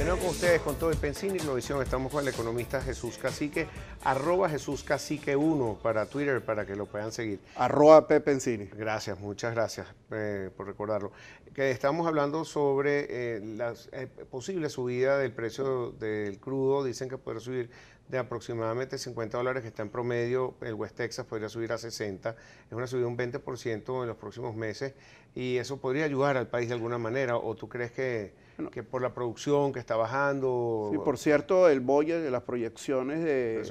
Tenemos con ustedes con todo el Pensini, Estamos con el economista Jesús Cacique, arroba Jesús Cacique 1 para Twitter, para que lo puedan seguir. Arroba Pensini. Gracias, muchas gracias eh, por recordarlo. Que estamos hablando sobre eh, la eh, posible subida del precio del crudo. Dicen que puede subir de aproximadamente 50 dólares que está en promedio, el West Texas podría subir a 60, es una subida de un 20% en los próximos meses y eso podría ayudar al país de alguna manera o tú crees que, que por la producción que está bajando... Sí, por cierto, el boya de las proyecciones de,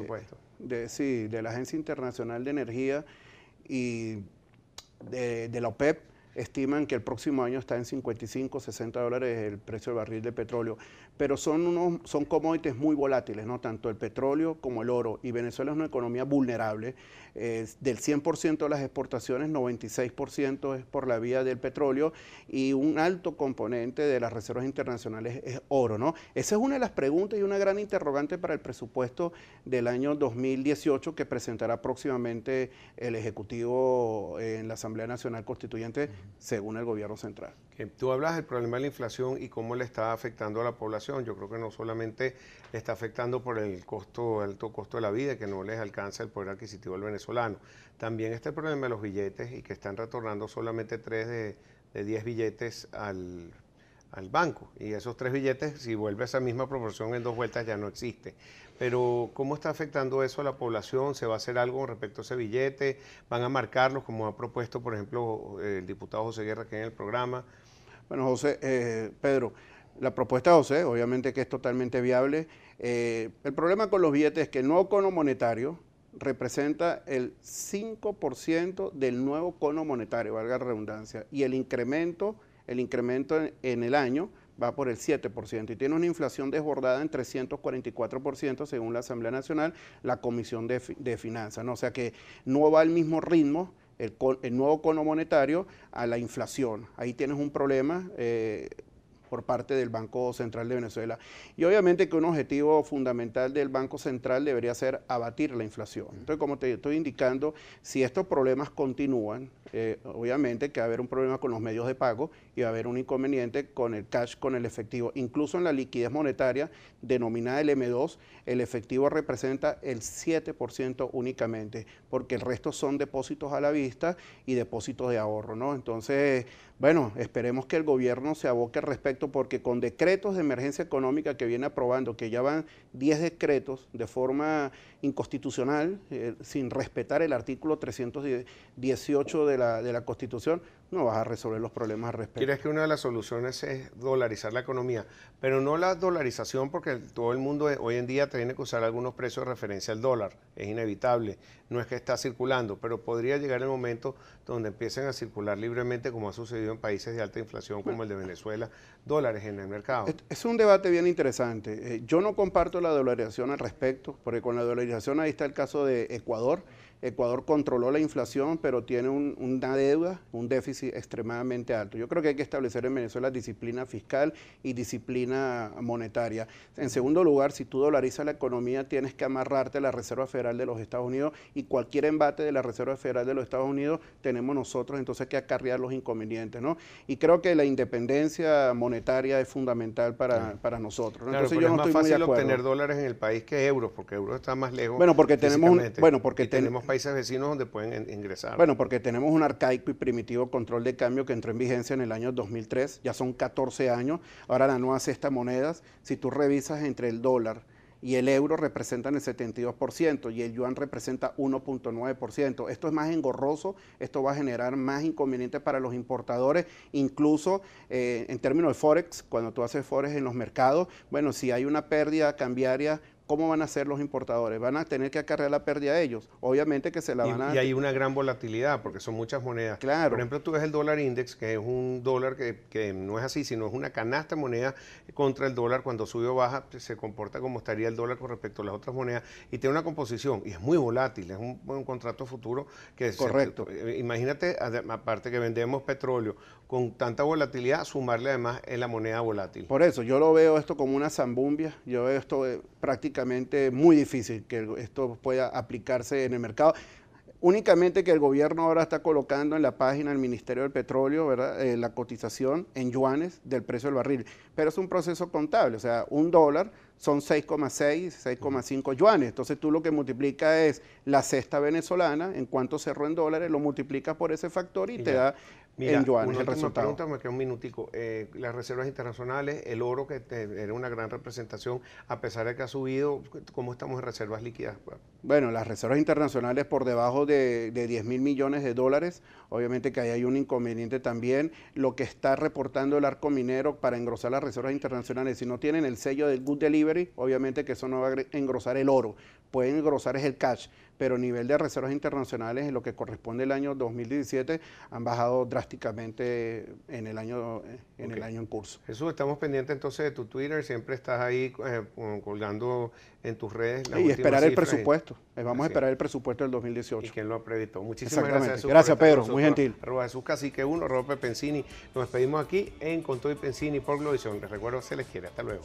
de, de la Agencia Internacional de Energía y de, de la OPEP estiman que el próximo año está en 55, 60 dólares el precio del barril de petróleo, pero son, unos, son commodities muy volátiles, ¿no? tanto el petróleo como el oro, y Venezuela es una economía vulnerable. del 100% de las exportaciones, 96% es por la vía del petróleo y un alto componente de las reservas internacionales es oro. ¿no? Esa es una de las preguntas y una gran interrogante para el presupuesto del año 2018 que presentará próximamente el Ejecutivo en la Asamblea Nacional Constituyente según el gobierno central. Tú hablas del problema de la inflación y cómo le está afectando a la población. Yo creo que no solamente le está afectando por el alto costo de la vida, que no les alcanza el poder adquisitivo al venezolano. También está el problema de los billetes y que están retornando solamente 3 de, de 10 billetes al al banco. Y esos tres billetes, si vuelve a esa misma proporción en dos vueltas, ya no existe. Pero, ¿cómo está afectando eso a la población? ¿Se va a hacer algo respecto a ese billete? ¿Van a marcarlos, como ha propuesto, por ejemplo, el diputado José Guerra, que en el programa? Bueno, José, eh, Pedro, la propuesta de José, obviamente que es totalmente viable. Eh, el problema con los billetes es que el nuevo cono monetario representa el 5% del nuevo cono monetario, valga la redundancia, y el incremento el incremento en el año va por el 7% y tiene una inflación desbordada en 344% según la Asamblea Nacional, la Comisión de, Finanzas. ¿no? O sea que no va al mismo ritmo el, el, nuevo cono monetario a la inflación. Ahí tienes un problema eh, por parte del Banco Central de Venezuela. Y obviamente que un objetivo fundamental del Banco Central debería ser abatir la inflación. Entonces, como te estoy indicando, si estos problemas continúan, eh, obviamente que va a haber un problema con los medios de pago y va a haber un inconveniente con el cash, con el efectivo. Incluso en la liquidez monetaria denominada el M2, el efectivo representa el 7% únicamente, porque el resto son depósitos a la vista y depósitos de ahorro, ¿no? Entonces, bueno, esperemos que el gobierno se aboque respecto porque con decretos de emergencia económica que viene aprobando, que ya van 10 decretos de forma inconstitucional, eh, sin respetar el artículo 318 de la, de la Constitución, no vas a resolver los problemas al respecto. Quieres que una de las soluciones es dolarizar la economía, pero no la dolarización porque todo el mundo hoy en día tiene que usar algunos precios de referencia al dólar, es inevitable, no es que está circulando, pero podría llegar el momento donde empiecen a circular libremente como ha sucedido en países de alta inflación como el de Venezuela, dólares en el mercado. Es un debate bien interesante. Eh, yo no comparto la dolarización al respecto, porque con la dolarización ahí está el caso de Ecuador, Ecuador controló la inflación, pero tiene una deuda, un déficit extremadamente alto. Yo creo que hay que establecer en Venezuela disciplina fiscal y disciplina monetaria. En segundo lugar, si tú dolarizas la economía, tienes que amarrarte a la Reserva Federal de los Estados Unidos y cualquier embate de la Reserva Federal de los Estados Unidos tenemos nosotros entonces que acarrear los inconvenientes, ¿no? Y creo que la independencia monetaria es fundamental para, nosotros. entonces es más fácil obtener dólares en el país que euros, porque euros está más lejos. Bueno, porque tenemos, bueno, porque tenemos países vecinos donde pueden ingresar. Bueno, porque tenemos un arcaico y primitivo control de cambio que entró en vigencia en el año 2003, ya son 14 años, ahora la nueva cesta monedas, si tú revisas entre el dólar y el euro representan el 72% y el yuan representa 1.9%. Esto es más engorroso, esto va a generar más inconvenientes para los importadores, incluso eh, en términos de forex, cuando tú haces forex en los mercados, bueno, si hay una pérdida cambiaria ¿cómo van a ser los importadores? ¿Van a tener que acarrear la pérdida a ellos? Obviamente que se la van a... Y hay una gran volatilidad porque son muchas monedas. Claro. Por ejemplo, tú ves el dólar index, que es un dólar que, no es así, sino es una canasta de monedas contra el dólar. Cuando sube o baja, pues, se comporta como estaría el dólar con respecto a las otras monedas y tiene una composición y es muy volátil, es un, contrato futuro que... Correcto. Eh, imagínate, aparte que vendemos petróleo con tanta volatilidad, sumarle además en la moneda volátil. Por eso, yo lo veo esto como una zambumbia, yo veo esto eh, prácticamente muy difícil que esto pueda aplicarse en el mercado. Únicamente que el gobierno ahora está colocando en la página del Ministerio del Petróleo ¿verdad? Eh, la cotización en yuanes del precio del barril, pero es un proceso contable, o sea, un dólar son 6,6, 6,5 yuanes. Entonces tú lo que multiplica es la cesta venezolana, en cuánto cerró en dólares, lo multiplicas por ese factor y, te da en yuanes el resultado. Pregunta, me un minutico. Eh, las reservas internacionales, el oro que era una gran representación, a pesar de que ha subido, ¿cómo estamos en reservas líquidas? Bueno, las reservas internacionales por debajo de, de 10 mil millones de dólares. Obviamente que ahí hay un inconveniente también. Lo que está reportando el arco minero para engrosar las reservas internacionales, si no tienen el sello del Good Delivery, obviamente que eso no va a engrosar el oro, puede engrosar es el cash, pero a nivel de reservas internacionales, en lo que corresponde al año 2017, han bajado drásticamente en el año en, el año en curso. Jesús, estamos pendientes entonces de tu Twitter, siempre estás ahí eh, colgando en tus redes. y esperar el presupuesto, eh, vamos a esperar el presupuesto del 2018. Y quien lo previsto. Muchísimas gracias. gracias Pedro, muy gentil. 1, Nos despedimos aquí en Contoy Pensini por Globovisión. Les recuerdo, se les quiere. Hasta luego.